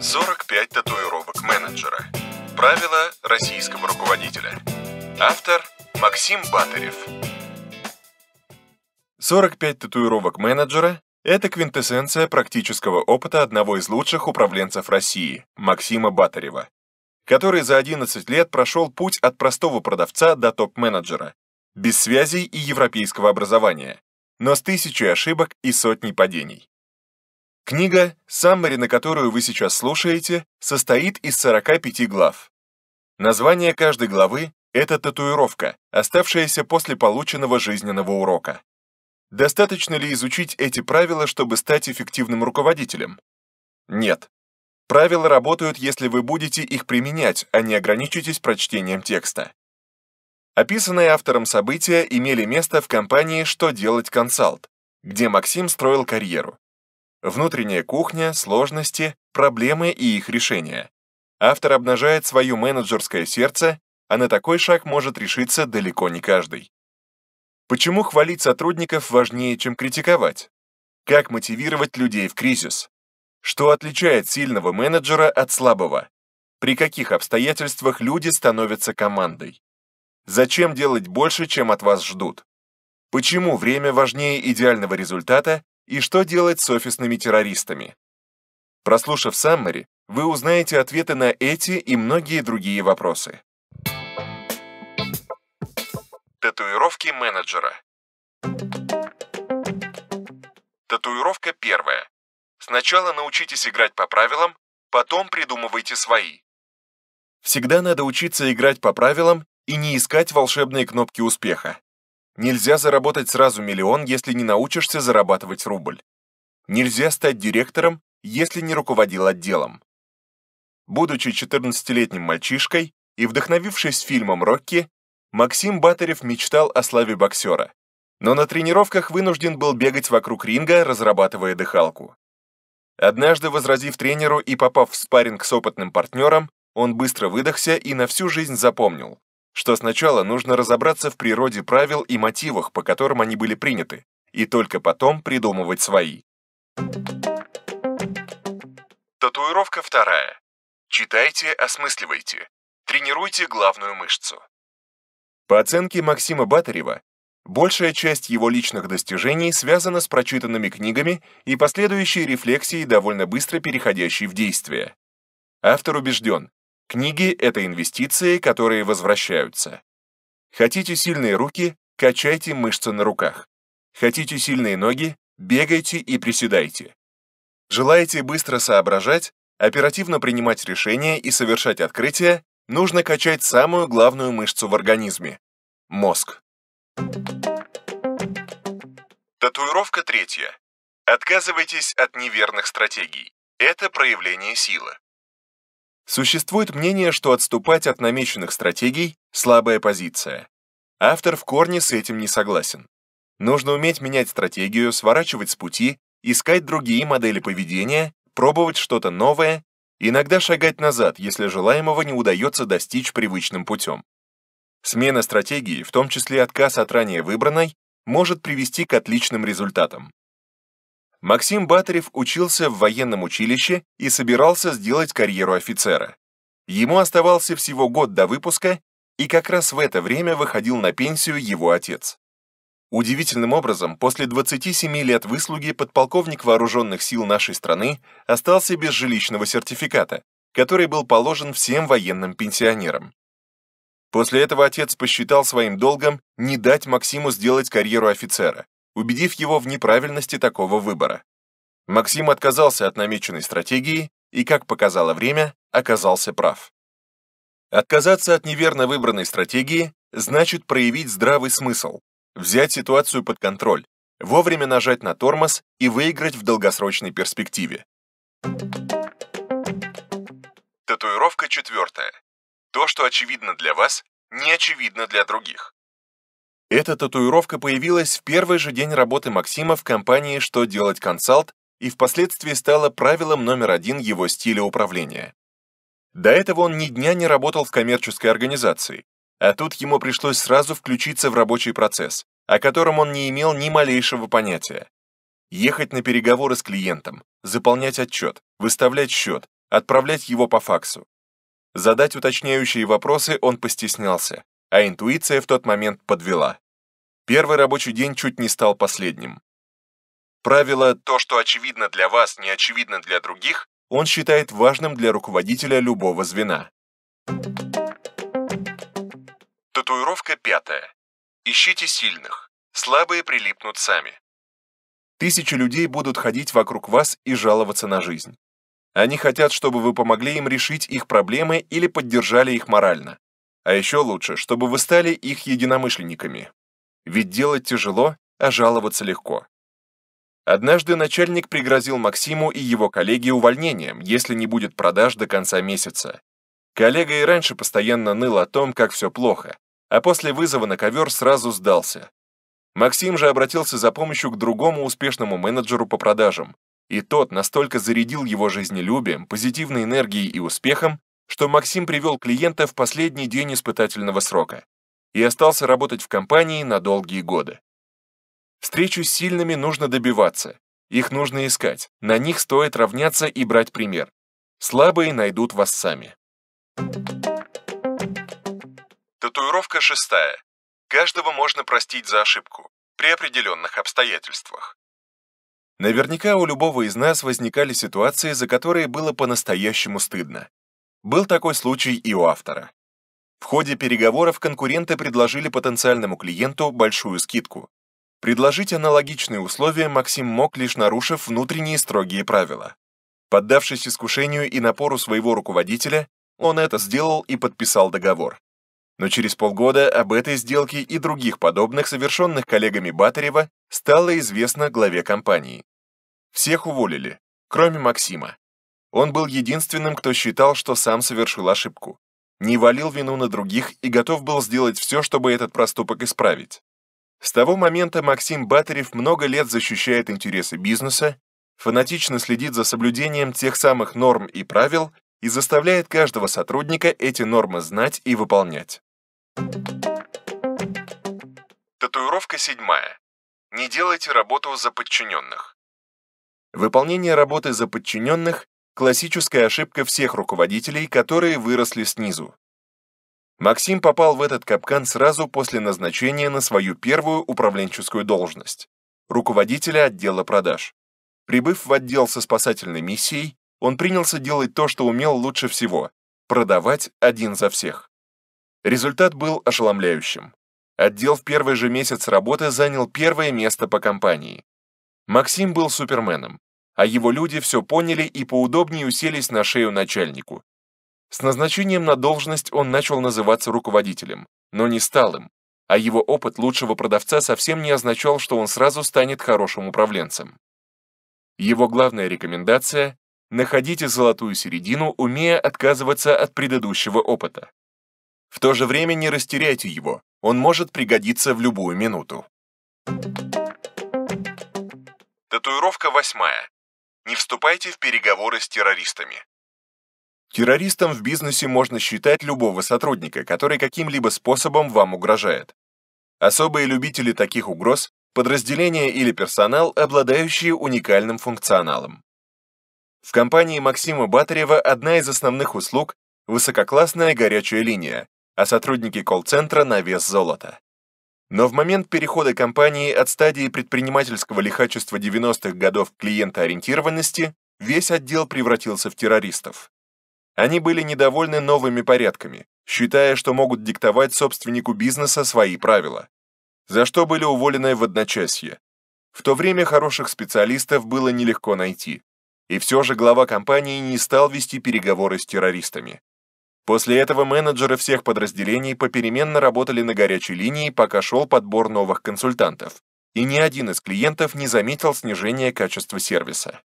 45 татуировок менеджера. Правила российского руководителя. Автор Максим Батырев. 45 татуировок менеджера – это квинтэссенция практического опыта одного из лучших управленцев России – Максима Батарева, который за 11 лет прошел путь от простого продавца до топ-менеджера, без связей и европейского образования, но с тысячей ошибок и сотней падений. Книга, саммари на которую вы сейчас слушаете, состоит из 45 глав. Название каждой главы – это татуировка, оставшаяся после полученного жизненного урока. Достаточно ли изучить эти правила, чтобы стать эффективным руководителем? Нет. Правила работают, если вы будете их применять, а не ограничитесь прочтением текста. Описанные автором события имели место в компании «Что делать консалт», где Максим строил карьеру. Внутренняя кухня, сложности, проблемы и их решения. Автор обнажает свое менеджерское сердце, а на такой шаг может решиться далеко не каждый. Почему хвалить сотрудников важнее, чем критиковать? Как мотивировать людей в кризис? Что отличает сильного менеджера от слабого? При каких обстоятельствах люди становятся командой? Зачем делать больше, чем от вас ждут? Почему время важнее идеального результата, и что делать с офисными террористами. Прослушав Саммари, вы узнаете ответы на эти и многие другие вопросы. Татуировки менеджера. Татуировка первая. Сначала научитесь играть по правилам, потом придумывайте свои. Всегда надо учиться играть по правилам и не искать волшебные кнопки успеха. Нельзя заработать сразу миллион, если не научишься зарабатывать рубль. Нельзя стать директором, если не руководил отделом. Будучи 14-летним мальчишкой и вдохновившись фильмом «Рокки», Максим Батарев мечтал о славе боксера, но на тренировках вынужден был бегать вокруг ринга, разрабатывая дыхалку. Однажды, возразив тренеру и попав в спарринг с опытным партнером, он быстро выдохся и на всю жизнь запомнил что сначала нужно разобраться в природе правил и мотивах, по которым они были приняты, и только потом придумывать свои. Татуировка вторая. Читайте, осмысливайте. Тренируйте главную мышцу. По оценке Максима Батарева, большая часть его личных достижений связана с прочитанными книгами и последующей рефлексией, довольно быстро переходящей в действие. Автор убежден, Книги – это инвестиции, которые возвращаются. Хотите сильные руки – качайте мышцы на руках. Хотите сильные ноги – бегайте и приседайте. Желаете быстро соображать, оперативно принимать решения и совершать открытия, нужно качать самую главную мышцу в организме – мозг. Татуировка третья. Отказывайтесь от неверных стратегий. Это проявление силы. Существует мнение, что отступать от намеченных стратегий – слабая позиция. Автор в корне с этим не согласен. Нужно уметь менять стратегию, сворачивать с пути, искать другие модели поведения, пробовать что-то новое, иногда шагать назад, если желаемого не удается достичь привычным путем. Смена стратегии, в том числе отказ от ранее выбранной, может привести к отличным результатам. Максим Батарев учился в военном училище и собирался сделать карьеру офицера. Ему оставался всего год до выпуска, и как раз в это время выходил на пенсию его отец. Удивительным образом, после 27 лет выслуги подполковник вооруженных сил нашей страны остался без жилищного сертификата, который был положен всем военным пенсионерам. После этого отец посчитал своим долгом не дать Максиму сделать карьеру офицера, убедив его в неправильности такого выбора. Максим отказался от намеченной стратегии и, как показало время, оказался прав. Отказаться от неверно выбранной стратегии значит проявить здравый смысл, взять ситуацию под контроль, вовремя нажать на тормоз и выиграть в долгосрочной перспективе. Татуировка четвертая. То, что очевидно для вас, не очевидно для других. Эта татуировка появилась в первый же день работы Максима в компании «Что делать консалт» и впоследствии стала правилом номер один его стиля управления. До этого он ни дня не работал в коммерческой организации, а тут ему пришлось сразу включиться в рабочий процесс, о котором он не имел ни малейшего понятия. Ехать на переговоры с клиентом, заполнять отчет, выставлять счет, отправлять его по факсу. Задать уточняющие вопросы он постеснялся, а интуиция в тот момент подвела. Первый рабочий день чуть не стал последним. Правило «то, что очевидно для вас, не очевидно для других» он считает важным для руководителя любого звена. Татуировка пятая. Ищите сильных. Слабые прилипнут сами. Тысячи людей будут ходить вокруг вас и жаловаться на жизнь. Они хотят, чтобы вы помогли им решить их проблемы или поддержали их морально. А еще лучше, чтобы вы стали их единомышленниками. Ведь делать тяжело, а жаловаться легко. Однажды начальник пригрозил Максиму и его коллеге увольнением, если не будет продаж до конца месяца. Коллега и раньше постоянно ныл о том, как все плохо, а после вызова на ковер сразу сдался. Максим же обратился за помощью к другому успешному менеджеру по продажам, и тот настолько зарядил его жизнелюбием, позитивной энергией и успехом, что Максим привел клиента в последний день испытательного срока и остался работать в компании на долгие годы. Встречу с сильными нужно добиваться, их нужно искать, на них стоит равняться и брать пример. Слабые найдут вас сами. Татуировка шестая. Каждого можно простить за ошибку, при определенных обстоятельствах. Наверняка у любого из нас возникали ситуации, за которые было по-настоящему стыдно. Был такой случай и у автора. В ходе переговоров конкуренты предложили потенциальному клиенту большую скидку. Предложить аналогичные условия Максим мог, лишь нарушив внутренние строгие правила. Поддавшись искушению и напору своего руководителя, он это сделал и подписал договор. Но через полгода об этой сделке и других подобных, совершенных коллегами Батарева, стало известно главе компании. Всех уволили, кроме Максима. Он был единственным, кто считал, что сам совершил ошибку. Не валил вину на других и готов был сделать все, чтобы этот проступок исправить. С того момента Максим Батарев много лет защищает интересы бизнеса, фанатично следит за соблюдением тех самых норм и правил и заставляет каждого сотрудника эти нормы знать и выполнять. Татуировка седьмая. Не делайте работу за подчиненных. Выполнение работы за подчиненных классическая ошибка всех руководителей, которые выросли снизу. Максим попал в этот капкан сразу после назначения на свою первую управленческую должность руководителя отдела продаж. Прибыв в отдел со спасательной миссией, он принялся делать то, что умел лучше всего продавать один за всех. Результат был ошеломляющим. Отдел в первый же месяц работы занял первое место по компании. Максим был суперменом а его люди все поняли и поудобнее уселись на шею начальнику. С назначением на должность он начал называться руководителем, но не стал им, а его опыт лучшего продавца совсем не означал, что он сразу станет хорошим управленцем. Его главная рекомендация – находите золотую середину, умея отказываться от предыдущего опыта. В то же время не растеряйте его, он может пригодиться в любую минуту. Татуировка восьмая. Не вступайте в переговоры с террористами. Террористом в бизнесе можно считать любого сотрудника, который каким-либо способом вам угрожает. Особые любители таких угроз – подразделения или персонал, обладающие уникальным функционалом. В компании Максима Батарева одна из основных услуг – высококлассная горячая линия, а сотрудники колл-центра на вес золота. Но в момент перехода компании от стадии предпринимательского лихачества 90-х годов клиентоориентированности весь отдел превратился в террористов. Они были недовольны новыми порядками, считая, что могут диктовать собственнику бизнеса свои правила, за что были уволены в одночасье. В то время хороших специалистов было нелегко найти, и все же глава компании не стал вести переговоры с террористами. После этого менеджеры всех подразделений попеременно работали на горячей линии, пока шел подбор новых консультантов, и ни один из клиентов не заметил снижения качества сервиса.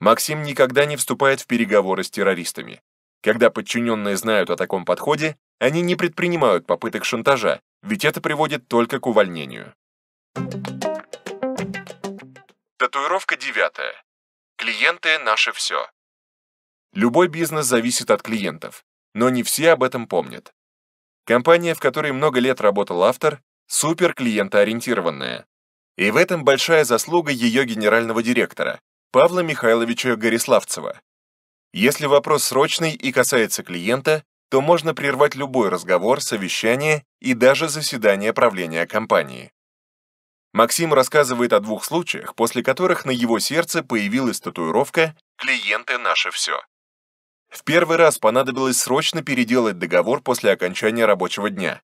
Максим никогда не вступает в переговоры с террористами. Когда подчиненные знают о таком подходе, они не предпринимают попыток шантажа, ведь это приводит только к увольнению. Татуировка девятая. Клиенты – наше все. Любой бизнес зависит от клиентов но не все об этом помнят. Компания, в которой много лет работал автор, супер И в этом большая заслуга ее генерального директора, Павла Михайловича Гориславцева. Если вопрос срочный и касается клиента, то можно прервать любой разговор, совещание и даже заседание правления компании. Максим рассказывает о двух случаях, после которых на его сердце появилась татуировка «Клиенты – наше все». В первый раз понадобилось срочно переделать договор после окончания рабочего дня.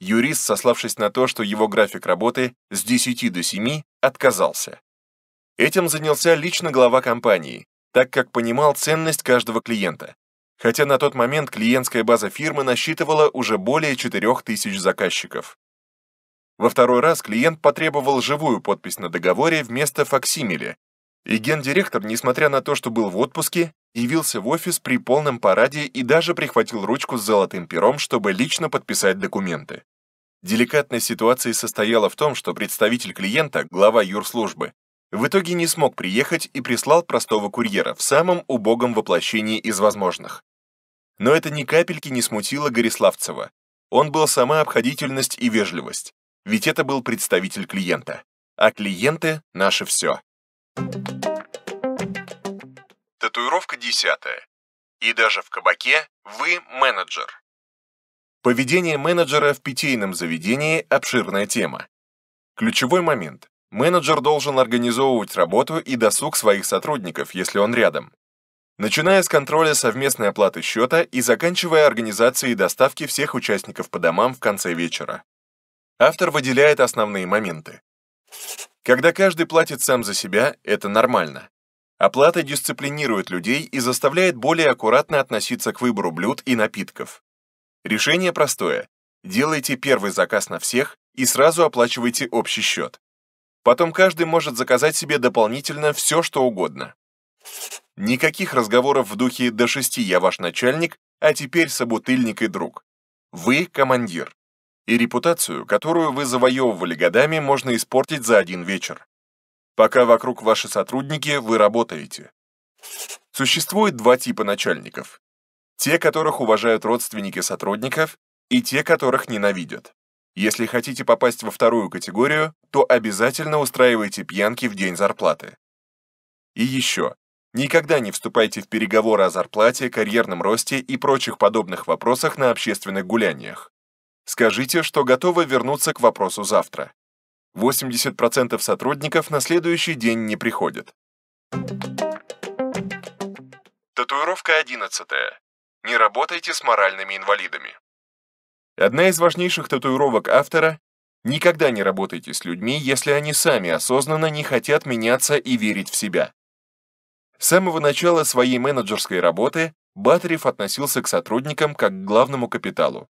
Юрист, сославшись на то, что его график работы с 10 до 7, отказался. Этим занялся лично глава компании, так как понимал ценность каждого клиента. Хотя на тот момент клиентская база фирмы насчитывала уже более 4000 заказчиков. Во второй раз клиент потребовал живую подпись на договоре вместо факсимиле, и гендиректор, несмотря на то, что был в отпуске, явился в офис при полном параде и даже прихватил ручку с золотым пером, чтобы лично подписать документы. Деликатность ситуации состояла в том, что представитель клиента, глава юрслужбы, в итоге не смог приехать и прислал простого курьера в самом убогом воплощении из возможных. Но это ни капельки не смутило Гориславцева. Он был сама обходительность и вежливость, ведь это был представитель клиента. А клиенты — наше все. Thank you татуировка десятая. И даже в кабаке вы менеджер. Поведение менеджера в питейном заведении – обширная тема. Ключевой момент. Менеджер должен организовывать работу и досуг своих сотрудников, если он рядом. Начиная с контроля совместной оплаты счета и заканчивая организацией доставки всех участников по домам в конце вечера. Автор выделяет основные моменты. Когда каждый платит сам за себя, это нормально. Оплата дисциплинирует людей и заставляет более аккуратно относиться к выбору блюд и напитков. Решение простое. Делайте первый заказ на всех и сразу оплачивайте общий счет. Потом каждый может заказать себе дополнительно все, что угодно. Никаких разговоров в духе «до шести я ваш начальник, а теперь собутыльник и друг». Вы – командир. И репутацию, которую вы завоевывали годами, можно испортить за один вечер. Пока вокруг ваши сотрудники, вы работаете. Существует два типа начальников. Те, которых уважают родственники сотрудников, и те, которых ненавидят. Если хотите попасть во вторую категорию, то обязательно устраивайте пьянки в день зарплаты. И еще. Никогда не вступайте в переговоры о зарплате, карьерном росте и прочих подобных вопросах на общественных гуляниях. Скажите, что готовы вернуться к вопросу завтра. 80% сотрудников на следующий день не приходят. Татуировка 11. Не работайте с моральными инвалидами. Одна из важнейших татуировок автора «Никогда не работайте с людьми, если они сами осознанно не хотят меняться и верить в себя». С самого начала своей менеджерской работы Батарев относился к сотрудникам как к главному капиталу,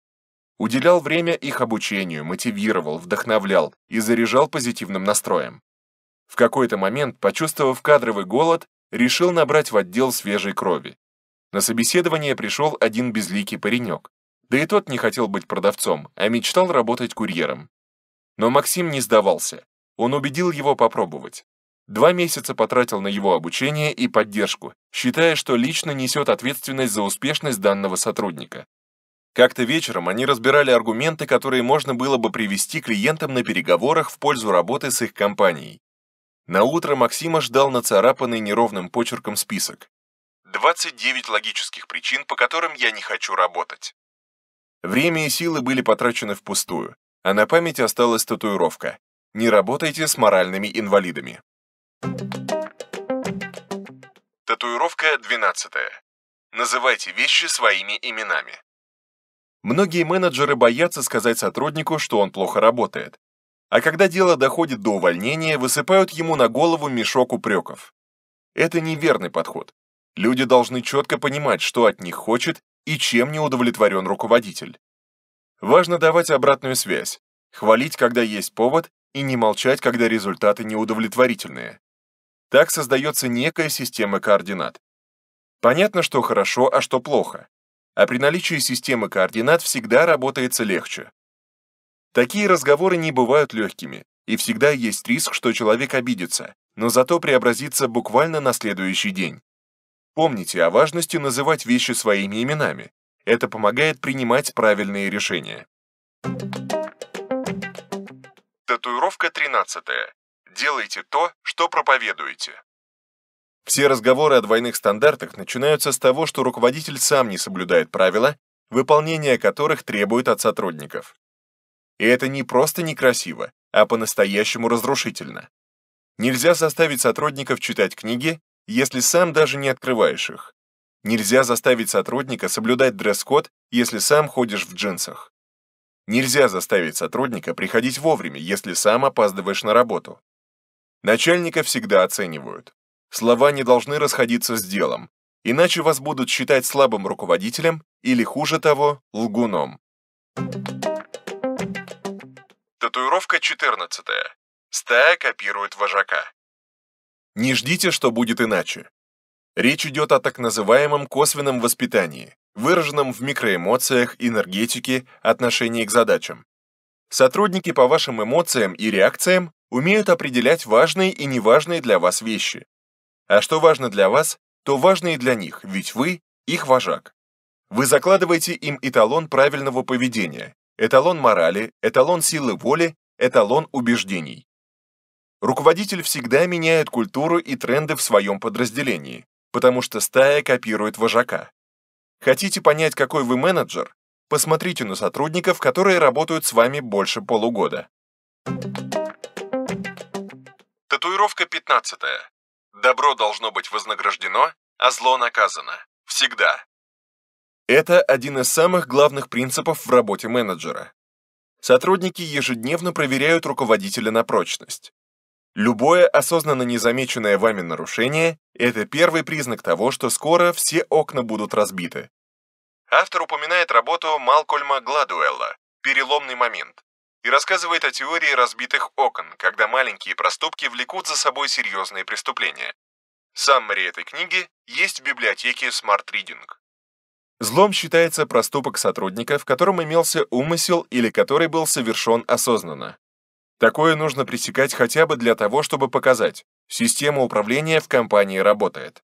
Уделял время их обучению, мотивировал, вдохновлял и заряжал позитивным настроем. В какой-то момент, почувствовав кадровый голод, решил набрать в отдел свежей крови. На собеседование пришел один безликий паренек. Да и тот не хотел быть продавцом, а мечтал работать курьером. Но Максим не сдавался. Он убедил его попробовать. Два месяца потратил на его обучение и поддержку, считая, что лично несет ответственность за успешность данного сотрудника. Как-то вечером они разбирали аргументы, которые можно было бы привести клиентам на переговорах в пользу работы с их компанией. На утро Максима ждал нацарапанный неровным почерком список. 29 логических причин, по которым я не хочу работать. Время и силы были потрачены впустую, а на памяти осталась татуировка. Не работайте с моральными инвалидами. Татуировка 12. Называйте вещи своими именами. Многие менеджеры боятся сказать сотруднику, что он плохо работает. А когда дело доходит до увольнения, высыпают ему на голову мешок упреков. Это неверный подход. Люди должны четко понимать, что от них хочет и чем не удовлетворен руководитель. Важно давать обратную связь, хвалить, когда есть повод, и не молчать, когда результаты неудовлетворительные. Так создается некая система координат. Понятно, что хорошо, а что плохо а при наличии системы координат всегда работается легче. Такие разговоры не бывают легкими, и всегда есть риск, что человек обидится, но зато преобразится буквально на следующий день. Помните о важности называть вещи своими именами. Это помогает принимать правильные решения. Татуировка 13. Делайте то, что проповедуете. Все разговоры о двойных стандартах начинаются с того, что руководитель сам не соблюдает правила, выполнение которых требует от сотрудников. И это не просто некрасиво, а по-настоящему разрушительно. Нельзя заставить сотрудников читать книги, если сам даже не открываешь их. Нельзя заставить сотрудника соблюдать дресс-код, если сам ходишь в джинсах. Нельзя заставить сотрудника приходить вовремя, если сам опаздываешь на работу. Начальника всегда оценивают. Слова не должны расходиться с делом, иначе вас будут считать слабым руководителем или, хуже того, лгуном. Татуировка 14. Стая копирует вожака. Не ждите, что будет иначе. Речь идет о так называемом косвенном воспитании, выраженном в микроэмоциях, энергетике, отношении к задачам. Сотрудники по вашим эмоциям и реакциям умеют определять важные и неважные для вас вещи, а что важно для вас, то важно и для них, ведь вы – их вожак. Вы закладываете им эталон правильного поведения, эталон морали, эталон силы воли, эталон убеждений. Руководитель всегда меняет культуру и тренды в своем подразделении, потому что стая копирует вожака. Хотите понять, какой вы менеджер? Посмотрите на сотрудников, которые работают с вами больше полугода. Татуировка 15. Добро должно быть вознаграждено, а зло наказано. Всегда. Это один из самых главных принципов в работе менеджера. Сотрудники ежедневно проверяют руководителя на прочность. Любое осознанно незамеченное вами нарушение – это первый признак того, что скоро все окна будут разбиты. Автор упоминает работу Малкольма Гладуэлла «Переломный момент», и рассказывает о теории разбитых окон, когда маленькие проступки влекут за собой серьезные преступления. Саммари этой книги есть в библиотеке Smart Reading. Злом считается проступок сотрудника, в котором имелся умысел или который был совершен осознанно. Такое нужно пресекать хотя бы для того, чтобы показать, система управления в компании работает.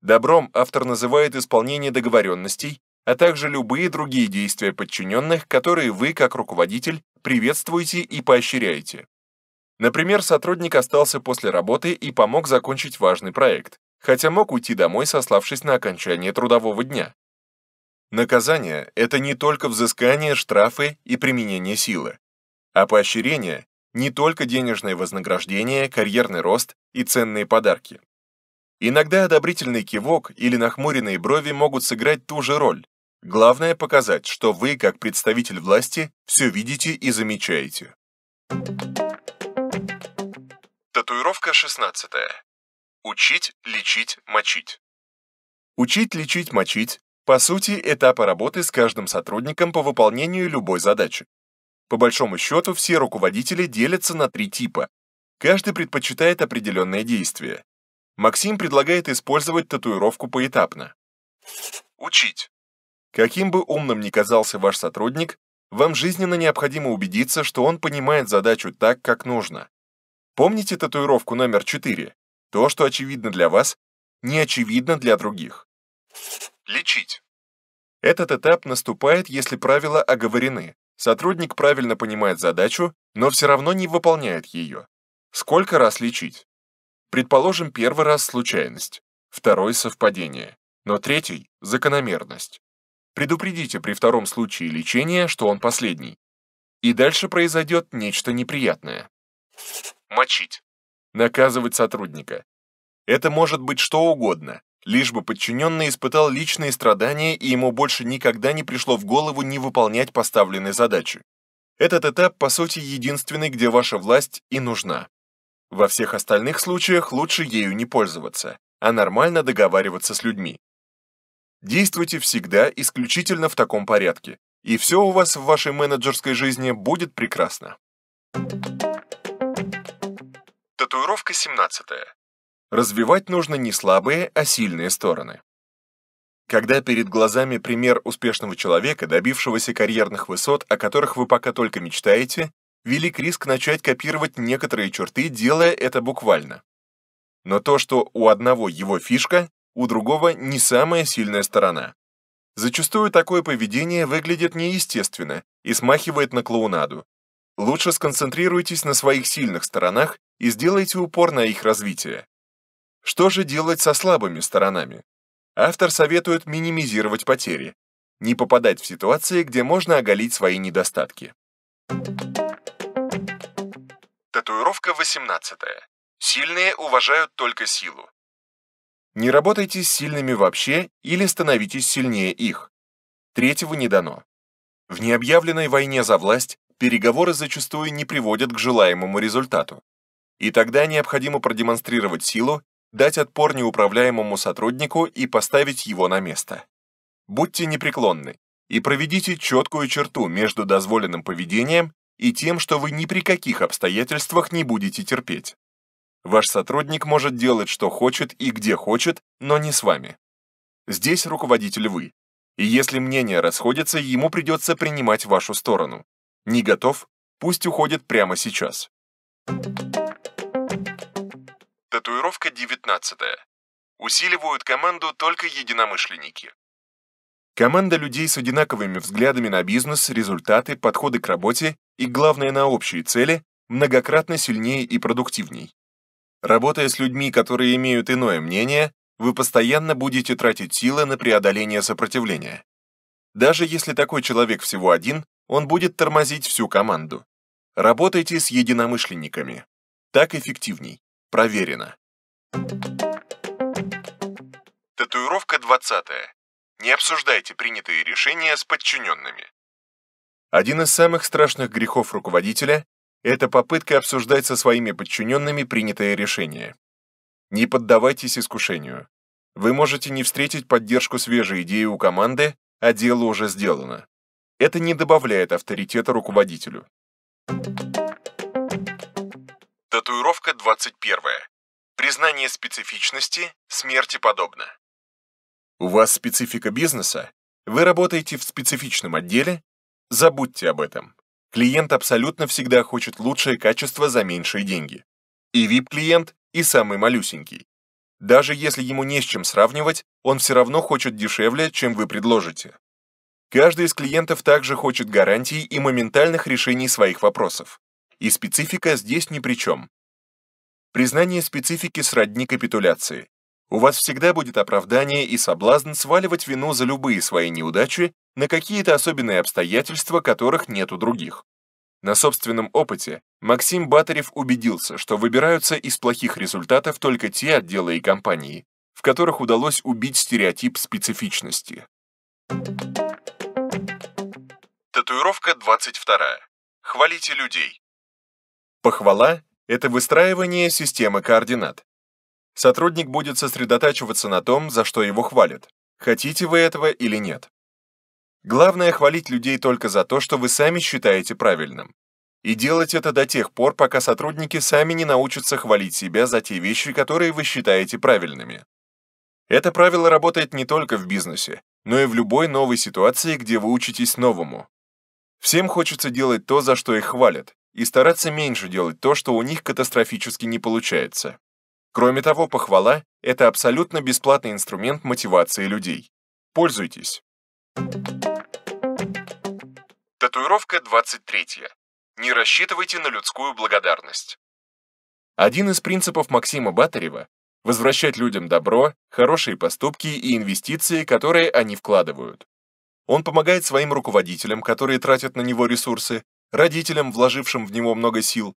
Добром автор называет исполнение договоренностей, а также любые другие действия подчиненных, которые вы, как руководитель, приветствуйте и поощряйте. Например, сотрудник остался после работы и помог закончить важный проект, хотя мог уйти домой, сославшись на окончание трудового дня. Наказание – это не только взыскание, штрафы и применение силы. А поощрение – не только денежное вознаграждение, карьерный рост и ценные подарки. Иногда одобрительный кивок или нахмуренные брови могут сыграть ту же роль, Главное показать, что вы, как представитель власти, все видите и замечаете. Татуировка 16. Учить, лечить, мочить. Учить, лечить, мочить – по сути, этапы работы с каждым сотрудником по выполнению любой задачи. По большому счету, все руководители делятся на три типа. Каждый предпочитает определенное действие. Максим предлагает использовать татуировку поэтапно. Учить. Каким бы умным ни казался ваш сотрудник, вам жизненно необходимо убедиться, что он понимает задачу так, как нужно. Помните татуировку номер 4? То, что очевидно для вас, не очевидно для других. Лечить. Этот этап наступает, если правила оговорены. Сотрудник правильно понимает задачу, но все равно не выполняет ее. Сколько раз лечить? Предположим, первый раз случайность, второй – совпадение, но третий – закономерность. Предупредите при втором случае лечения, что он последний. И дальше произойдет нечто неприятное. Мочить. Наказывать сотрудника. Это может быть что угодно, лишь бы подчиненный испытал личные страдания и ему больше никогда не пришло в голову не выполнять поставленные задачи. Этот этап, по сути, единственный, где ваша власть и нужна. Во всех остальных случаях лучше ею не пользоваться, а нормально договариваться с людьми. Действуйте всегда исключительно в таком порядке, и все у вас в вашей менеджерской жизни будет прекрасно. Татуировка 17. Развивать нужно не слабые, а сильные стороны. Когда перед глазами пример успешного человека, добившегося карьерных высот, о которых вы пока только мечтаете, велик риск начать копировать некоторые черты, делая это буквально. Но то, что у одного его фишка, у другого не самая сильная сторона. Зачастую такое поведение выглядит неестественно и смахивает на клоунаду. Лучше сконцентрируйтесь на своих сильных сторонах и сделайте упор на их развитие. Что же делать со слабыми сторонами? Автор советует минимизировать потери, не попадать в ситуации, где можно оголить свои недостатки. Татуировка 18. Сильные уважают только силу. Не работайте с сильными вообще или становитесь сильнее их. Третьего не дано. В необъявленной войне за власть переговоры зачастую не приводят к желаемому результату. И тогда необходимо продемонстрировать силу, дать отпор неуправляемому сотруднику и поставить его на место. Будьте непреклонны и проведите четкую черту между дозволенным поведением и тем, что вы ни при каких обстоятельствах не будете терпеть. Ваш сотрудник может делать, что хочет и где хочет, но не с вами. Здесь руководитель вы. И если мнения расходятся, ему придется принимать вашу сторону. Не готов? Пусть уходит прямо сейчас. Татуировка 19. Усиливают команду только единомышленники. Команда людей с одинаковыми взглядами на бизнес, результаты, подходы к работе и, главное, на общие цели, многократно сильнее и продуктивней. Работая с людьми, которые имеют иное мнение, вы постоянно будете тратить силы на преодоление сопротивления. Даже если такой человек всего один, он будет тормозить всю команду. Работайте с единомышленниками. Так эффективней. Проверено. Татуировка 20. Не обсуждайте принятые решения с подчиненными. Один из самых страшных грехов руководителя это попытка обсуждать со своими подчиненными принятое решение. Не поддавайтесь искушению. Вы можете не встретить поддержку свежей идеи у команды, а дело уже сделано. Это не добавляет авторитета руководителю. Татуировка 21. Признание специфичности, смерти подобно. У вас специфика бизнеса, вы работаете в специфичном отделе, забудьте об этом. Клиент абсолютно всегда хочет лучшее качество за меньшие деньги. И VIP-клиент, и самый малюсенький. Даже если ему не с чем сравнивать, он все равно хочет дешевле, чем вы предложите. Каждый из клиентов также хочет гарантий и моментальных решений своих вопросов. И специфика здесь ни при чем. Признание специфики сродни капитуляции. У вас всегда будет оправдание и соблазн сваливать вину за любые свои неудачи на какие-то особенные обстоятельства, которых нет у других. На собственном опыте Максим Батарев убедился, что выбираются из плохих результатов только те отделы и компании, в которых удалось убить стереотип специфичности. Татуировка 22. Хвалите людей. Похвала – это выстраивание системы координат. Сотрудник будет сосредотачиваться на том, за что его хвалят. Хотите вы этого или нет. Главное хвалить людей только за то, что вы сами считаете правильным. И делать это до тех пор, пока сотрудники сами не научатся хвалить себя за те вещи, которые вы считаете правильными. Это правило работает не только в бизнесе, но и в любой новой ситуации, где вы учитесь новому. Всем хочется делать то, за что их хвалят, и стараться меньше делать то, что у них катастрофически не получается. Кроме того, похвала – это абсолютно бесплатный инструмент мотивации людей. Пользуйтесь. Татуировка 23. Не рассчитывайте на людскую благодарность. Один из принципов Максима Батарева – возвращать людям добро, хорошие поступки и инвестиции, которые они вкладывают. Он помогает своим руководителям, которые тратят на него ресурсы, родителям, вложившим в него много сил,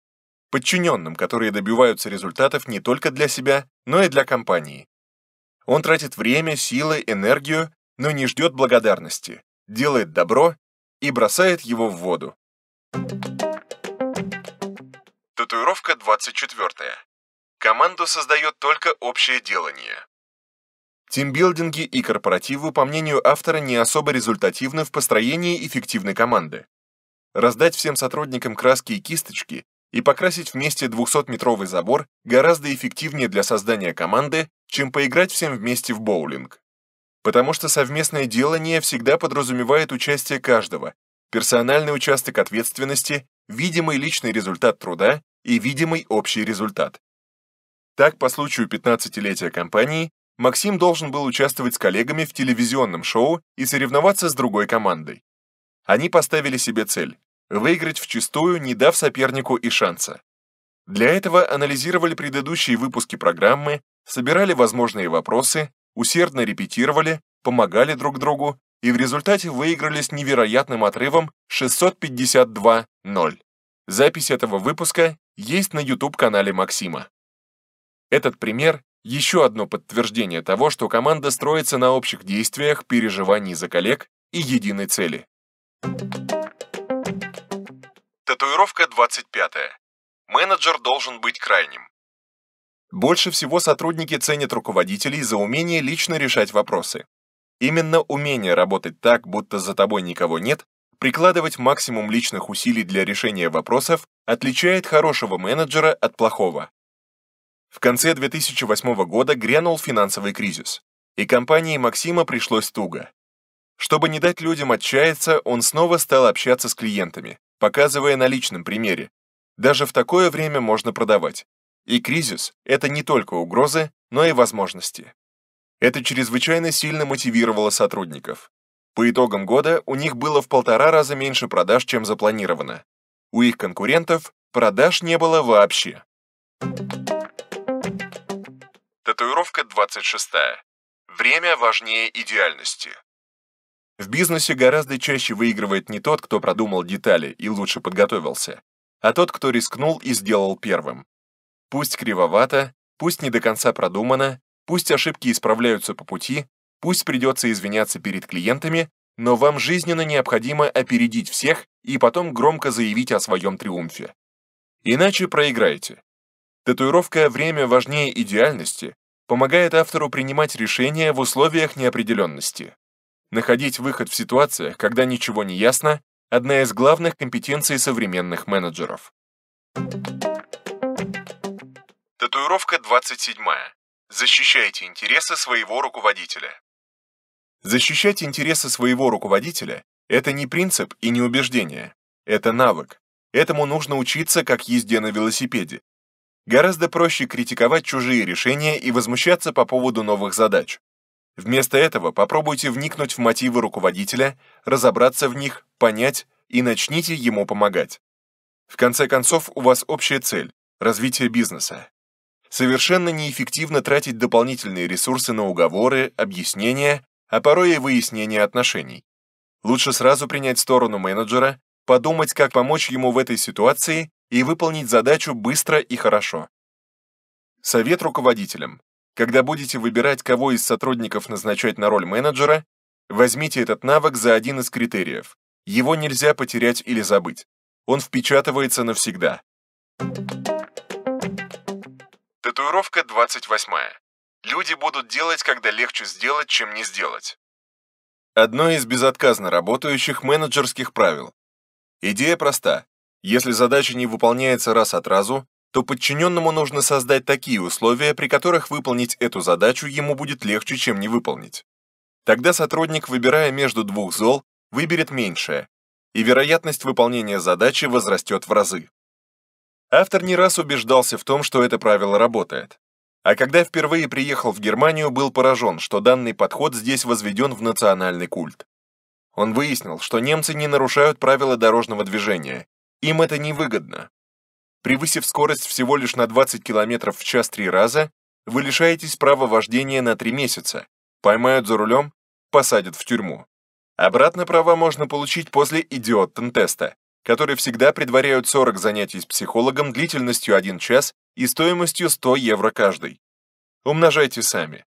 подчиненным, которые добиваются результатов не только для себя, но и для компании. Он тратит время, силы, энергию, но не ждет благодарности, делает добро и бросает его в воду. Татуировка 24. Команду создает только общее делание. Тимбилдинги и корпоративы, по мнению автора, не особо результативны в построении эффективной команды. Раздать всем сотрудникам краски и кисточки и покрасить вместе 200-метровый забор гораздо эффективнее для создания команды, чем поиграть всем вместе в боулинг. Потому что совместное делание всегда подразумевает участие каждого, персональный участок ответственности, видимый личный результат труда и видимый общий результат. Так, по случаю 15-летия компании, Максим должен был участвовать с коллегами в телевизионном шоу и соревноваться с другой командой. Они поставили себе цель Выиграть в чистую, не дав сопернику и шанса. Для этого анализировали предыдущие выпуски программы, собирали возможные вопросы, усердно репетировали, помогали друг другу и в результате выиграли с невероятным отрывом 652-0. Запись этого выпуска есть на YouTube-канале Максима. Этот пример – еще одно подтверждение того, что команда строится на общих действиях, переживании за коллег и единой цели. Thank you Татуировка 25. Менеджер должен быть крайним. Больше всего сотрудники ценят руководителей за умение лично решать вопросы. Именно умение работать так, будто за тобой никого нет, прикладывать максимум личных усилий для решения вопросов отличает хорошего менеджера от плохого. В конце 2008 года грянул финансовый кризис, и компании Максима пришлось туго. Чтобы не дать людям отчаяться, он снова стал общаться с клиентами, показывая на личном примере. Даже в такое время можно продавать. И кризис – это не только угрозы, но и возможности. Это чрезвычайно сильно мотивировало сотрудников. По итогам года у них было в полтора раза меньше продаж, чем запланировано. У их конкурентов продаж не было вообще. Татуировка 26. Время важнее идеальности. В бизнесе гораздо чаще выигрывает не тот, кто продумал детали и лучше подготовился, а тот, кто рискнул и сделал первым. Пусть кривовато, пусть не до конца продумано, пусть ошибки исправляются по пути, пусть придется извиняться перед клиентами, но вам жизненно необходимо опередить всех и потом громко заявить о своем триумфе. Иначе проиграете. Татуировка «Время важнее идеальности» помогает автору принимать решения в условиях неопределенности. Находить выход в ситуациях, когда ничего не ясно, одна из главных компетенций современных менеджеров. Татуировка 27. Защищайте интересы своего руководителя. Защищать интересы своего руководителя – это не принцип и не убеждение. Это навык. Этому нужно учиться, как езде на велосипеде. Гораздо проще критиковать чужие решения и возмущаться по поводу новых задач. Вместо этого попробуйте вникнуть в мотивы руководителя, разобраться в них, понять и начните ему помогать. В конце концов, у вас общая цель – развитие бизнеса. Совершенно неэффективно тратить дополнительные ресурсы на уговоры, объяснения, а порой и выяснение отношений. Лучше сразу принять сторону менеджера, подумать, как помочь ему в этой ситуации и выполнить задачу быстро и хорошо. Совет руководителям. Когда будете выбирать, кого из сотрудников назначать на роль менеджера, возьмите этот навык за один из критериев. Его нельзя потерять или забыть. Он впечатывается навсегда. Татуировка 28. Люди будут делать, когда легче сделать, чем не сделать. Одно из безотказно работающих менеджерских правил. Идея проста. Если задача не выполняется раз от разу, то подчиненному нужно создать такие условия, при которых выполнить эту задачу ему будет легче, чем не выполнить. Тогда сотрудник, выбирая между двух зол, выберет меньшее, и вероятность выполнения задачи возрастет в разы. Автор не раз убеждался в том, что это правило работает. А когда впервые приехал в Германию, был поражен, что данный подход здесь возведен в национальный культ. Он выяснил, что немцы не нарушают правила дорожного движения, им это невыгодно, Превысив скорость всего лишь на 20 км в час три раза, вы лишаетесь права вождения на три месяца, поймают за рулем, посадят в тюрьму. Обратно права можно получить после идиоттен-теста, который всегда предваряют 40 занятий с психологом длительностью 1 час и стоимостью 100 евро каждый. Умножайте сами.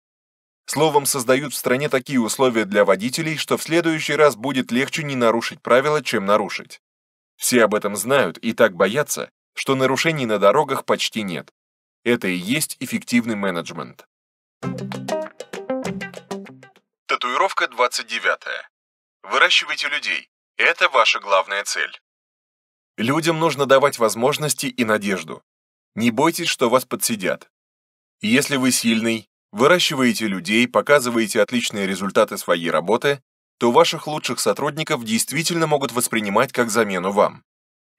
Словом, создают в стране такие условия для водителей, что в следующий раз будет легче не нарушить правила, чем нарушить. Все об этом знают и так боятся, что нарушений на дорогах почти нет. Это и есть эффективный менеджмент. Татуировка 29. Выращивайте людей. Это ваша главная цель. Людям нужно давать возможности и надежду. Не бойтесь, что вас подсидят. Если вы сильный, выращиваете людей, показываете отличные результаты своей работы, то ваших лучших сотрудников действительно могут воспринимать как замену вам.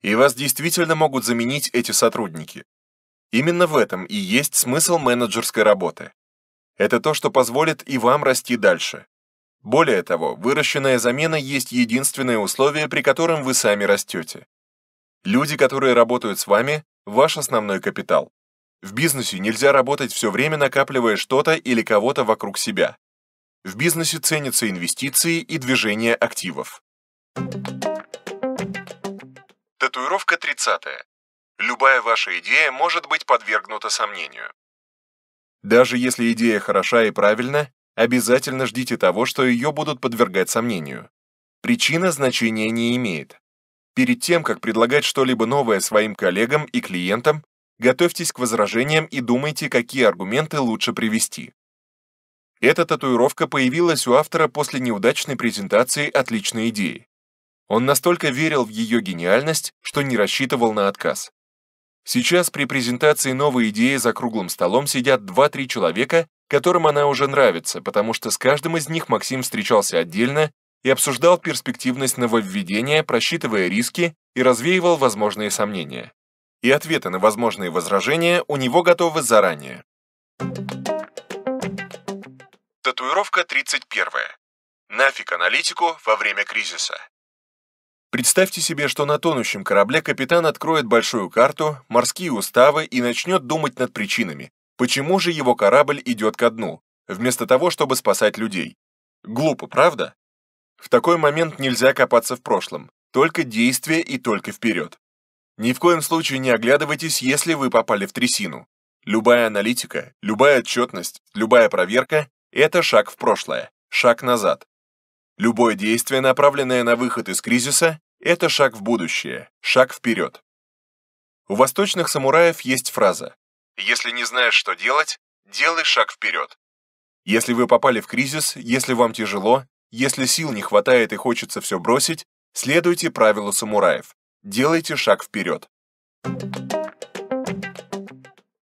И вас действительно могут заменить эти сотрудники. Именно в этом и есть смысл менеджерской работы. Это то, что позволит и вам расти дальше. Более того, выращенная замена есть единственное условие, при котором вы сами растете. Люди, которые работают с вами, ваш основной капитал. В бизнесе нельзя работать все время, накапливая что-то или кого-то вокруг себя. В бизнесе ценятся инвестиции и движение активов. Thank you Татуировка 30. Любая ваша идея может быть подвергнута сомнению. Даже если идея хороша и правильна, обязательно ждите того, что ее будут подвергать сомнению. Причина значения не имеет. Перед тем, как предлагать что-либо новое своим коллегам и клиентам, готовьтесь к возражениям и думайте, какие аргументы лучше привести. Эта татуировка появилась у автора после неудачной презентации отличной идеи. Он настолько верил в ее гениальность, что не рассчитывал на отказ. Сейчас при презентации новой идеи за круглым столом сидят 2-3 человека, которым она уже нравится, потому что с каждым из них Максим встречался отдельно и обсуждал перспективность нововведения, просчитывая риски и развеивал возможные сомнения. И ответы на возможные возражения у него готовы заранее. Татуировка 31. Нафиг аналитику во время кризиса. Представьте себе, что на тонущем корабле капитан откроет большую карту, морские уставы и начнет думать над причинами, почему же его корабль идет ко дну, вместо того, чтобы спасать людей. Глупо, правда? В такой момент нельзя копаться в прошлом, только действие и только вперед. Ни в коем случае не оглядывайтесь, если вы попали в трясину. Любая аналитика, любая отчетность, любая проверка – это шаг в прошлое, шаг назад, Любое действие, направленное на выход из кризиса, это шаг в будущее, шаг вперед. У восточных самураев есть фраза «Если не знаешь, что делать, делай шаг вперед». Если вы попали в кризис, если вам тяжело, если сил не хватает и хочется все бросить, следуйте правилу самураев. Делайте шаг вперед.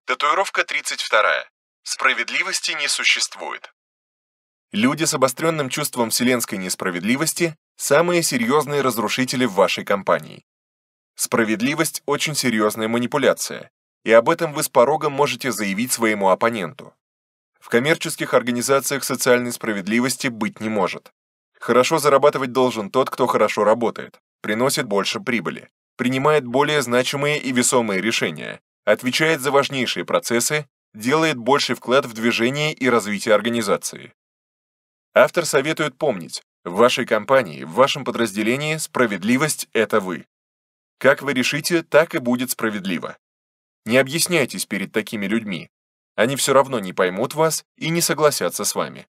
Татуировка 32. Справедливости не существует. Люди с обостренным чувством вселенской несправедливости – самые серьезные разрушители в вашей компании. Справедливость – очень серьезная манипуляция, и об этом вы с порогом можете заявить своему оппоненту. В коммерческих организациях социальной справедливости быть не может. Хорошо зарабатывать должен тот, кто хорошо работает, приносит больше прибыли, принимает более значимые и весомые решения, отвечает за важнейшие процессы, делает больший вклад в движение и развитие организации. Автор советует помнить, в вашей компании, в вашем подразделении справедливость – это вы. Как вы решите, так и будет справедливо. Не объясняйтесь перед такими людьми. Они все равно не поймут вас и не согласятся с вами.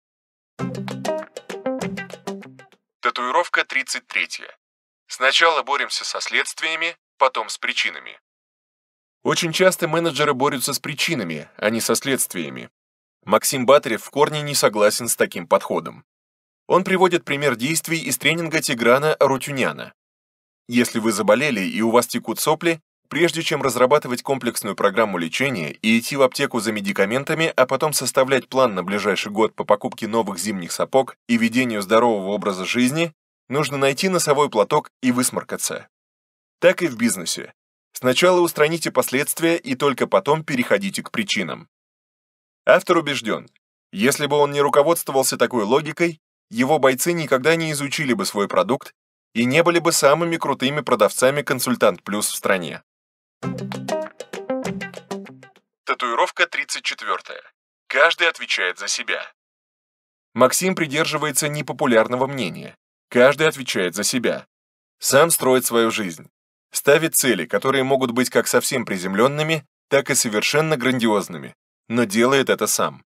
Татуировка 33. Сначала боремся со следствиями, потом с причинами. Очень часто менеджеры борются с причинами, а не со следствиями. Максим Батарев в корне не согласен с таким подходом. Он приводит пример действий из тренинга Тиграна Рутюняна. Если вы заболели и у вас текут сопли, прежде чем разрабатывать комплексную программу лечения и идти в аптеку за медикаментами, а потом составлять план на ближайший год по покупке новых зимних сапог и ведению здорового образа жизни, нужно найти носовой платок и высморкаться. Так и в бизнесе. Сначала устраните последствия и только потом переходите к причинам. Автор убежден, если бы он не руководствовался такой логикой, его бойцы никогда не изучили бы свой продукт и не были бы самыми крутыми продавцами «Консультант Плюс» в стране. Татуировка 34. Каждый отвечает за себя. Максим придерживается непопулярного мнения. Каждый отвечает за себя. Сам строит свою жизнь. Ставит цели, которые могут быть как совсем приземленными, так и совершенно грандиозными но делает это сам.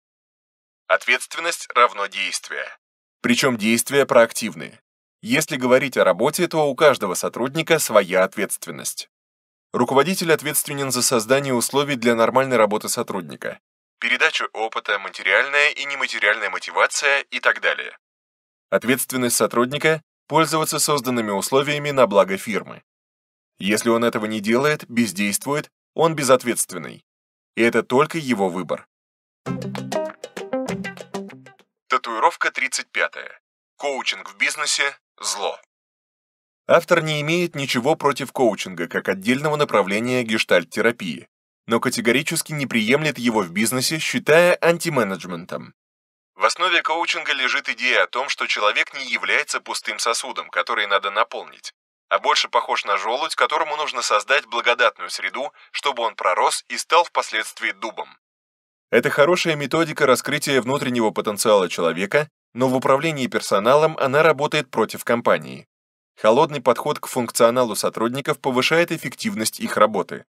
Ответственность равно действия. Причем действия проактивные. Если говорить о работе, то у каждого сотрудника своя ответственность. Руководитель ответственен за создание условий для нормальной работы сотрудника. передачу опыта, материальная и нематериальная мотивация и так далее. Ответственность сотрудника – пользоваться созданными условиями на благо фирмы. Если он этого не делает, бездействует, он безответственный. И это только его выбор. Татуировка 35. Коучинг в бизнесе – зло. Автор не имеет ничего против коучинга как отдельного направления гештальт-терапии, но категорически не приемлет его в бизнесе, считая антименеджментом. В основе коучинга лежит идея о том, что человек не является пустым сосудом, который надо наполнить, а больше похож на желудь, которому нужно создать благодатную среду, чтобы он пророс и стал впоследствии дубом. Это хорошая методика раскрытия внутреннего потенциала человека, но в управлении персоналом она работает против компании. Холодный подход к функционалу сотрудников повышает эффективность их работы.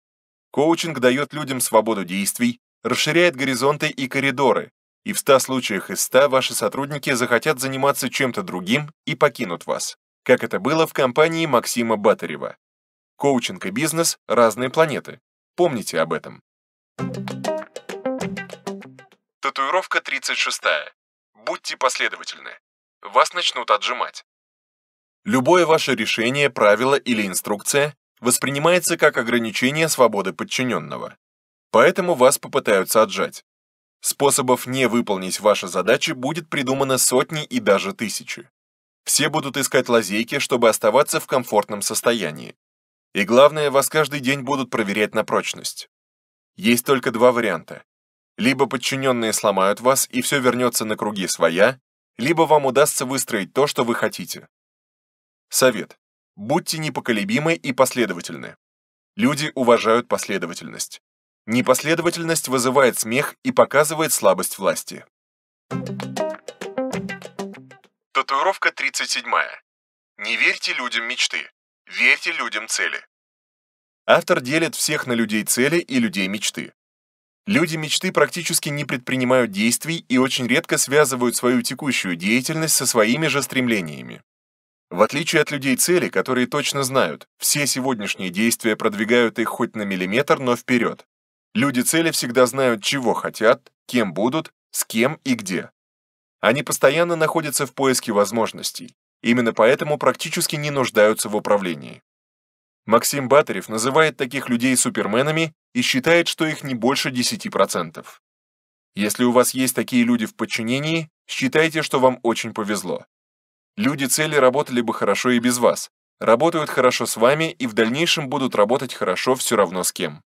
Коучинг дает людям свободу действий, расширяет горизонты и коридоры, и в 100 случаях из 100 ваши сотрудники захотят заниматься чем-то другим и покинут вас как это было в компании Максима Батарева. Коучинг и бизнес – разные планеты. Помните об этом. Татуировка 36. Будьте последовательны. Вас начнут отжимать. Любое ваше решение, правило или инструкция воспринимается как ограничение свободы подчиненного. Поэтому вас попытаются отжать. Способов не выполнить ваши задачи будет придумано сотни и даже тысячи. Все будут искать лазейки, чтобы оставаться в комфортном состоянии. И главное, вас каждый день будут проверять на прочность. Есть только два варианта. Либо подчиненные сломают вас, и все вернется на круги своя, либо вам удастся выстроить то, что вы хотите. Совет. Будьте непоколебимы и последовательны. Люди уважают последовательность. Непоследовательность вызывает смех и показывает слабость власти. Thank you. Татуировка 37. Не верьте людям мечты. Верьте людям цели. Автор делит всех на людей цели и людей мечты. Люди мечты практически не предпринимают действий и очень редко связывают свою текущую деятельность со своими же стремлениями. В отличие от людей цели, которые точно знают, все сегодняшние действия продвигают их хоть на миллиметр, но вперед. Люди цели всегда знают, чего хотят, кем будут, с кем и где. Они постоянно находятся в поиске возможностей, именно поэтому практически не нуждаются в управлении. Максим Батарев называет таких людей суперменами и считает, что их не больше 10%. Если у вас есть такие люди в подчинении, считайте, что вам очень повезло. Люди цели работали бы хорошо и без вас, работают хорошо с вами и в дальнейшем будут работать хорошо все равно с кем.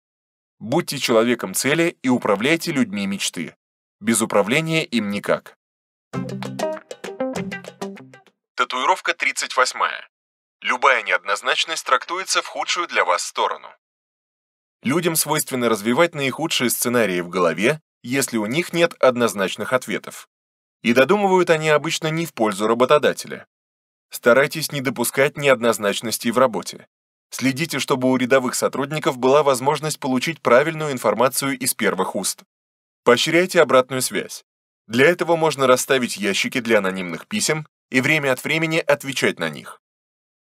Будьте человеком цели и управляйте людьми мечты. Без управления им никак. Татуировка 38. Любая неоднозначность трактуется в худшую для вас сторону. Людям свойственно развивать наихудшие сценарии в голове, если у них нет однозначных ответов. И додумывают они обычно не в пользу работодателя. Старайтесь не допускать неоднозначностей в работе. Следите, чтобы у рядовых сотрудников была возможность получить правильную информацию из первых уст. Поощряйте обратную связь. Для этого можно расставить ящики для анонимных писем и время от времени отвечать на них.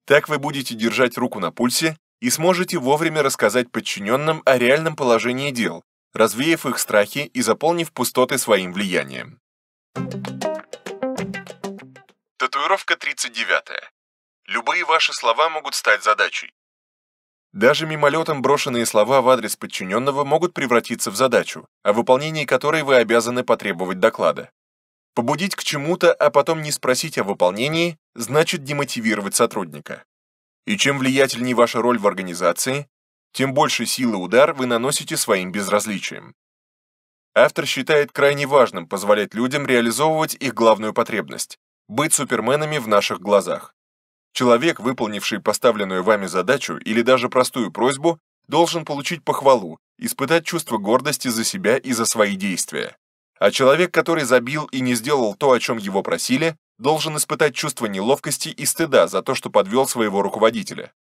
Так вы будете держать руку на пульсе и сможете вовремя рассказать подчиненным о реальном положении дел, развеяв их страхи и заполнив пустоты своим влиянием. Татуировка 39. Любые ваши слова могут стать задачей. Даже мимолетом брошенные слова в адрес подчиненного могут превратиться в задачу, о выполнении которой вы обязаны потребовать доклада. Побудить к чему-то, а потом не спросить о выполнении, значит демотивировать сотрудника. И чем влиятельнее ваша роль в организации, тем больше силы удар вы наносите своим безразличием. Автор считает крайне важным позволять людям реализовывать их главную потребность – быть суперменами в наших глазах. Человек, выполнивший поставленную вами задачу или даже простую просьбу, должен получить похвалу, испытать чувство гордости за себя и за свои действия. А человек, который забил и не сделал то, о чем его просили, должен испытать чувство неловкости и стыда за то, что подвел своего руководителя.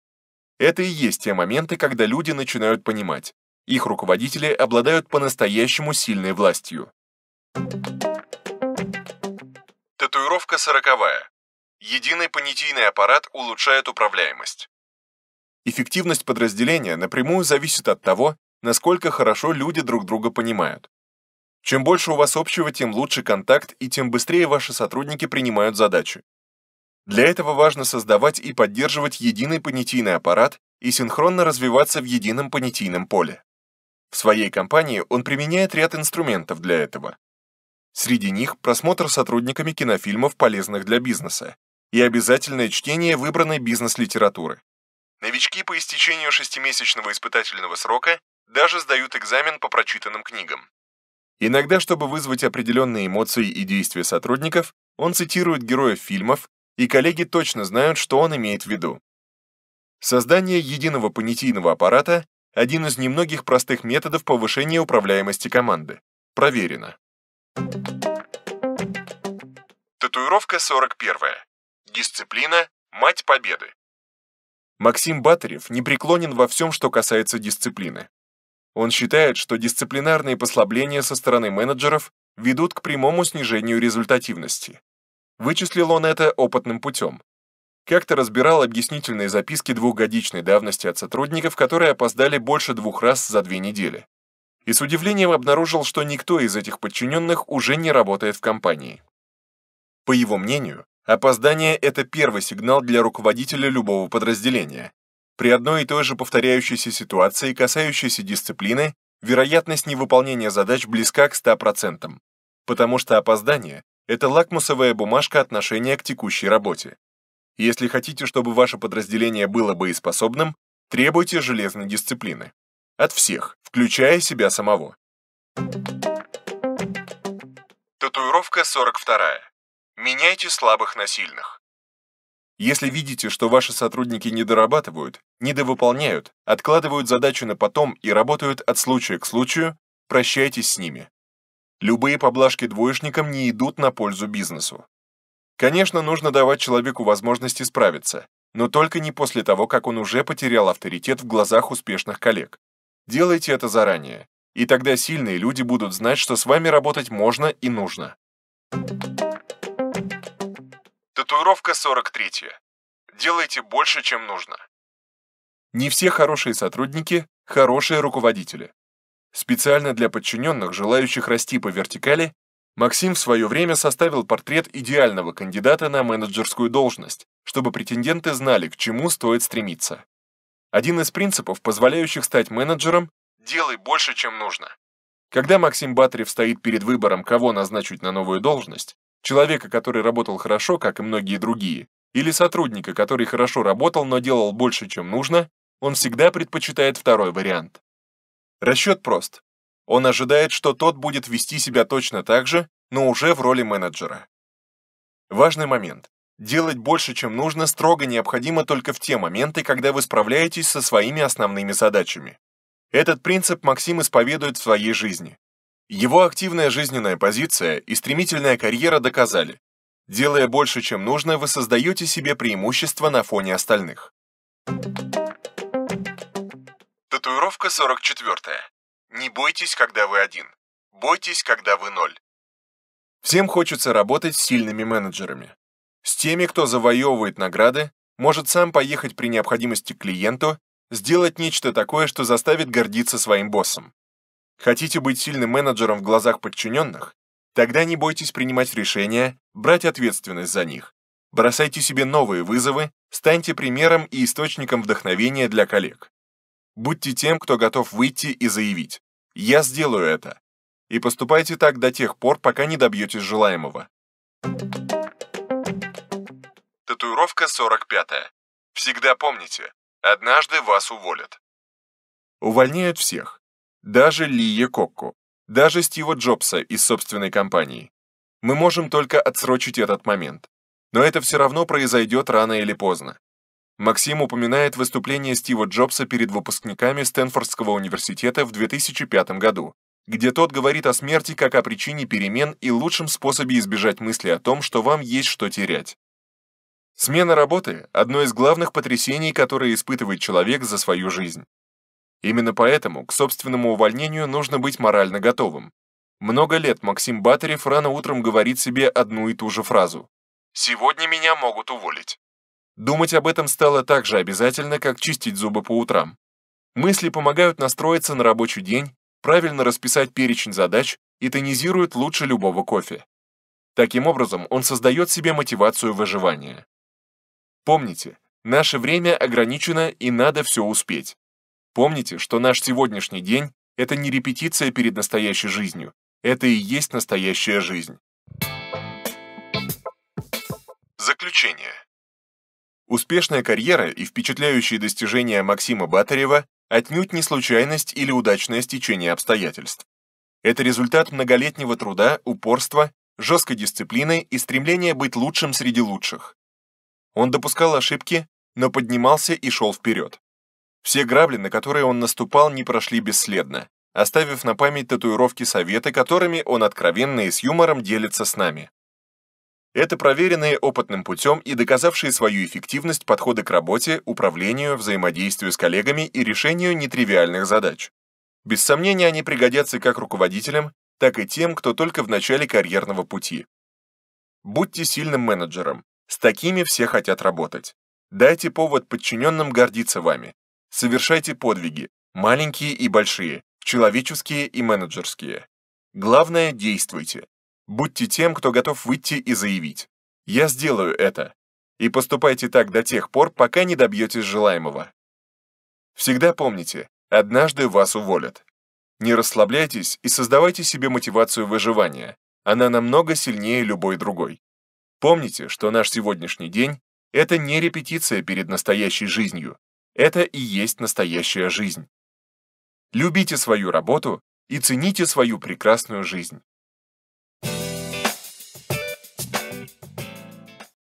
Это и есть те моменты, когда люди начинают понимать, их руководители обладают по-настоящему сильной властью. Татуировка сороковая. Единый понятийный аппарат улучшает управляемость. Эффективность подразделения напрямую зависит от того, насколько хорошо люди друг друга понимают. Чем больше у вас общего, тем лучше контакт и тем быстрее ваши сотрудники принимают задачи. Для этого важно создавать и поддерживать единый понятийный аппарат и синхронно развиваться в едином понятийном поле. В своей компании он применяет ряд инструментов для этого. Среди них просмотр сотрудниками кинофильмов, полезных для бизнеса, и обязательное чтение выбранной бизнес-литературы. Новички по истечению шестимесячного испытательного срока даже сдают экзамен по прочитанным книгам. Иногда, чтобы вызвать определенные эмоции и действия сотрудников, он цитирует героев фильмов, и коллеги точно знают, что он имеет в виду. Создание единого понятийного аппарата – один из немногих простых методов повышения управляемости команды. Проверено. Татуировка 41. Дисциплина – мать победы. Максим Батарев непреклонен во всем, что касается дисциплины. Он считает, что дисциплинарные послабления со стороны менеджеров ведут к прямому снижению результативности. Вычислил он это опытным путем. Как-то разбирал объяснительные записки двухгодичной давности от сотрудников, которые опоздали больше двух раз за две недели. И с удивлением обнаружил, что никто из этих подчиненных уже не работает в компании. По его мнению, опоздание – это первый сигнал для руководителя любого подразделения. При одной и той же повторяющейся ситуации, касающейся дисциплины, вероятность невыполнения задач близка к 100%, потому что опоздание – это лакмусовая бумажка отношения к текущей работе. Если хотите, чтобы ваше подразделение было боеспособным, требуйте железной дисциплины. От всех, включая себя самого. Татуировка 42. Меняйте слабых на сильных. Если видите, что ваши сотрудники не дорабатывают, недовыполняют, откладывают задачу на потом и работают от случая к случаю, прощайтесь с ними. Любые поблажки двоечникам не идут на пользу бизнесу. Конечно, нужно давать человеку возможность исправиться, но только не после того, как он уже потерял авторитет в глазах успешных коллег. Делайте это заранее, и тогда сильные люди будут знать, что с вами работать можно и нужно. Thank you. Татуировка 43. Делайте больше, чем нужно. Не все хорошие сотрудники – хорошие руководители. Специально для подчиненных, желающих расти по вертикали, Максим в свое время составил портрет идеального кандидата на менеджерскую должность, чтобы претенденты знали, к чему стоит стремиться. Один из принципов, позволяющих стать менеджером – делай больше, чем нужно. Когда Максим Батрев стоит перед выбором, кого назначить на новую должность, Человека, который работал хорошо, как и многие другие, или сотрудника, который хорошо работал, но делал больше, чем нужно, он всегда предпочитает второй вариант. Расчет прост. Он ожидает, что тот будет вести себя точно так же, но уже в роли менеджера. Важный момент. Делать больше, чем нужно, строго необходимо только в те моменты, когда вы справляетесь со своими основными задачами. Этот принцип Максим исповедует в своей жизни. Его активная жизненная позиция и стремительная карьера доказали, делая больше, чем нужно, вы создаете себе преимущество на фоне остальных. Татуировка 44. Не бойтесь, когда вы один. Бойтесь, когда вы ноль. Всем хочется работать с сильными менеджерами. С теми, кто завоевывает награды, может сам поехать при необходимости к клиенту, сделать нечто такое, что заставит гордиться своим боссом. Хотите быть сильным менеджером в глазах подчиненных? Тогда не бойтесь принимать решения, брать ответственность за них. Бросайте себе новые вызовы, станьте примером и источником вдохновения для коллег. Будьте тем, кто готов выйти и заявить «Я сделаю это». И поступайте так до тех пор, пока не добьетесь желаемого. Татуировка 45. Всегда помните, однажды вас уволят. Увольняют всех даже Лия Кокку, даже Стива Джобса из собственной компании. Мы можем только отсрочить этот момент. Но это все равно произойдет рано или поздно. Максим упоминает выступление Стива Джобса перед выпускниками Стэнфордского университета в 2005 году, где тот говорит о смерти как о причине перемен и лучшем способе избежать мысли о том, что вам есть что терять. Смена работы – одно из главных потрясений, которые испытывает человек за свою жизнь. Именно поэтому к собственному увольнению нужно быть морально готовым. Много лет Максим Батарев рано утром говорит себе одну и ту же фразу. «Сегодня меня могут уволить». Думать об этом стало так же обязательно, как чистить зубы по утрам. Мысли помогают настроиться на рабочий день, правильно расписать перечень задач и тонизируют лучше любого кофе. Таким образом, он создает себе мотивацию выживания. Помните, наше время ограничено и надо все успеть. Помните, что наш сегодняшний день — это не репетиция перед настоящей жизнью, это и есть настоящая жизнь. Заключение. Успешная карьера и впечатляющие достижения Максима Батарева отнюдь не случайность или удачное стечение обстоятельств. Это результат многолетнего труда, упорства, жесткой дисциплины и стремления быть лучшим среди лучших. Он допускал ошибки, но поднимался и шел вперед. Все грабли, на которые он наступал, не прошли бесследно, оставив на память татуировки советы, которыми он откровенно и с юмором делится с нами. Это проверенные опытным путем и доказавшие свою эффективность подходы к работе, управлению, взаимодействию с коллегами и решению нетривиальных задач. Без сомнения, они пригодятся как руководителям, так и тем, кто только в начале карьерного пути. Будьте сильным менеджером. С такими все хотят работать. Дайте повод подчиненным гордиться вами. Совершайте подвиги, маленькие и большие, человеческие и менеджерские. Главное – действуйте. Будьте тем, кто готов выйти и заявить. Я сделаю это. И поступайте так до тех пор, пока не добьетесь желаемого. Всегда помните, однажды вас уволят. Не расслабляйтесь и создавайте себе мотивацию выживания. Она намного сильнее любой другой. Помните, что наш сегодняшний день – это не репетиция перед настоящей жизнью, это и есть настоящая жизнь. Любите свою работу и цените свою прекрасную жизнь.